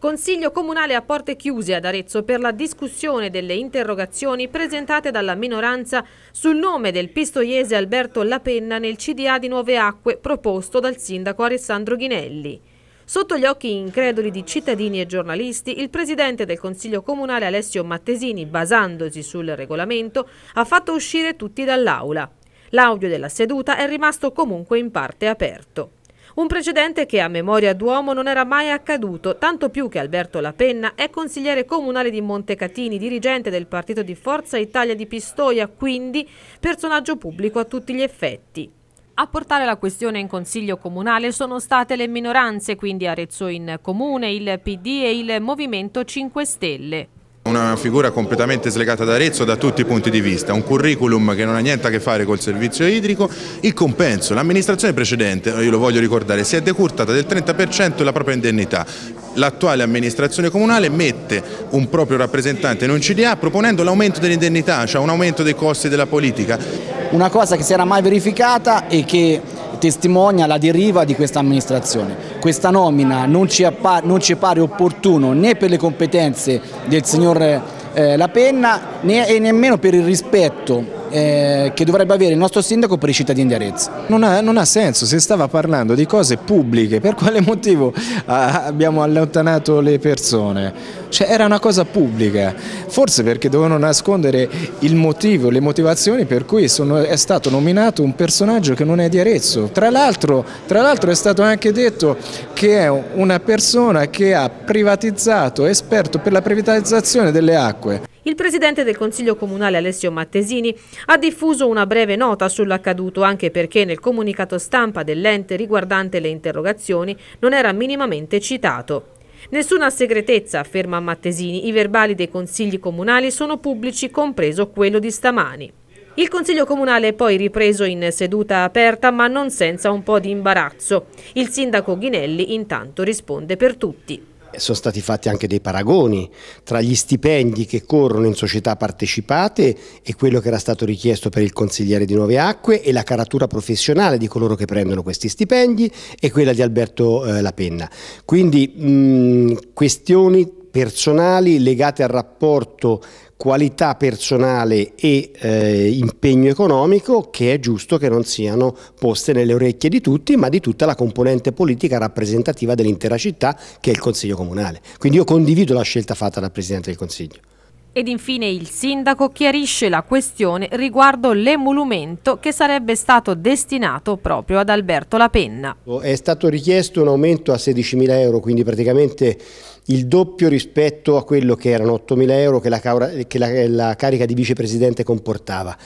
Consiglio Comunale a porte chiuse ad Arezzo per la discussione delle interrogazioni presentate dalla minoranza sul nome del pistoiese Alberto Lapenna nel CDA di Nuove Acque proposto dal sindaco Alessandro Ghinelli. Sotto gli occhi increduli di cittadini e giornalisti, il presidente del Consiglio Comunale Alessio Mattesini, basandosi sul regolamento, ha fatto uscire tutti dall'aula. L'audio della seduta è rimasto comunque in parte aperto. Un precedente che a memoria d'uomo non era mai accaduto, tanto più che Alberto Lapenna è consigliere comunale di Montecatini, dirigente del partito di Forza Italia di Pistoia, quindi personaggio pubblico a tutti gli effetti. A portare la questione in consiglio comunale sono state le minoranze, quindi Arezzo in Comune, il PD e il Movimento 5 Stelle una figura completamente slegata da Arezzo da tutti i punti di vista, un curriculum che non ha niente a che fare col servizio idrico, il compenso, l'amministrazione precedente, eh, io lo voglio ricordare, si è decurtata del 30% la propria indennità, l'attuale amministrazione comunale mette un proprio rappresentante in un CDA proponendo l'aumento dell'indennità, cioè un aumento dei costi della politica. Una cosa che si era mai verificata e che testimonia la deriva di questa amministrazione. Questa nomina non ci, non ci pare opportuno né per le competenze del signor eh, La Penna né, e nemmeno per il rispetto eh, che dovrebbe avere il nostro sindaco per i cittadini di Arezzo. Non ha, non ha senso, si stava parlando di cose pubbliche, per quale motivo ah, abbiamo allontanato le persone? cioè era una cosa pubblica, forse perché dovevano nascondere il motivo, le motivazioni per cui sono, è stato nominato un personaggio che non è di Arezzo. Tra l'altro è stato anche detto che è una persona che ha privatizzato, esperto per la privatizzazione delle acque. Il presidente del Consiglio Comunale Alessio Mattesini ha diffuso una breve nota sull'accaduto anche perché nel comunicato stampa dell'ente riguardante le interrogazioni non era minimamente citato. Nessuna segretezza, afferma Mattesini, i verbali dei consigli comunali sono pubblici, compreso quello di stamani. Il Consiglio Comunale è poi ripreso in seduta aperta ma non senza un po' di imbarazzo. Il sindaco Ghinelli intanto risponde per tutti sono stati fatti anche dei paragoni tra gli stipendi che corrono in società partecipate e quello che era stato richiesto per il consigliere di Nuove Acque e la caratura professionale di coloro che prendono questi stipendi e quella di Alberto eh, Penna. Quindi mh, questioni personali legate al rapporto qualità personale e eh, impegno economico che è giusto che non siano poste nelle orecchie di tutti ma di tutta la componente politica rappresentativa dell'intera città che è il Consiglio Comunale. Quindi io condivido la scelta fatta dal Presidente del Consiglio. Ed infine il sindaco chiarisce la questione riguardo l'emolumento che sarebbe stato destinato proprio ad Alberto Lapenna. È stato richiesto un aumento a 16.000 euro, quindi praticamente il doppio rispetto a quello che erano 8.000 euro che la, che la, la carica di vicepresidente comportava.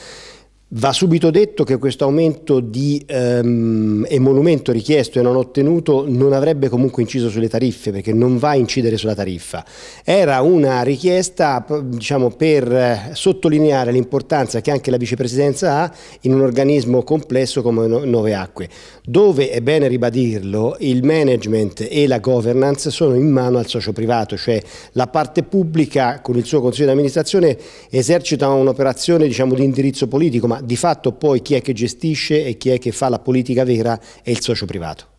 Va subito detto che questo aumento di ehm, emolumento richiesto e non ottenuto non avrebbe comunque inciso sulle tariffe perché non va a incidere sulla tariffa. Era una richiesta diciamo, per eh, sottolineare l'importanza che anche la vicepresidenza ha in un organismo complesso come Nove Acque, dove, è bene ribadirlo, il management e la governance sono in mano al socio privato, cioè la parte pubblica con il suo consiglio di amministrazione esercita un'operazione diciamo, di indirizzo politico di fatto poi chi è che gestisce e chi è che fa la politica vera è il socio privato.